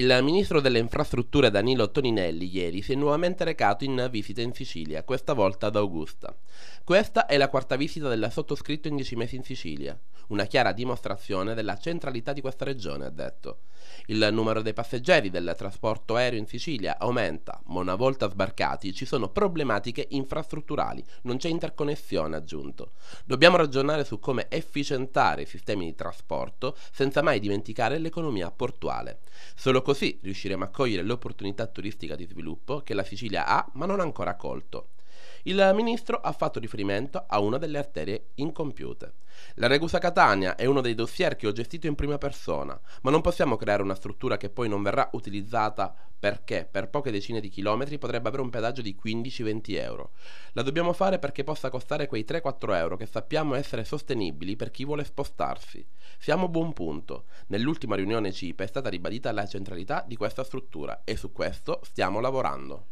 Il ministro delle infrastrutture Danilo Toninelli ieri si è nuovamente recato in visita in Sicilia, questa volta ad Augusta. Questa è la quarta visita del sottoscritto in dieci mesi in Sicilia, una chiara dimostrazione della centralità di questa regione, ha detto. Il numero dei passeggeri del trasporto aereo in Sicilia aumenta, ma una volta sbarcati ci sono problematiche infrastrutturali, non c'è interconnessione aggiunto. Dobbiamo ragionare su come efficientare i sistemi di trasporto senza mai dimenticare l'economia portuale. Solo così riusciremo a cogliere l'opportunità turistica di sviluppo che la Sicilia ha ma non ancora colto. Il ministro ha fatto riferimento a una delle arterie incompiute. La Regusa Catania è uno dei dossier che ho gestito in prima persona, ma non possiamo creare una struttura che poi non verrà utilizzata perché per poche decine di chilometri potrebbe avere un pedaggio di 15-20 euro. La dobbiamo fare perché possa costare quei 3-4 euro che sappiamo essere sostenibili per chi vuole spostarsi. Siamo a buon punto. Nell'ultima riunione CIPE è stata ribadita la centralità di questa struttura e su questo stiamo lavorando.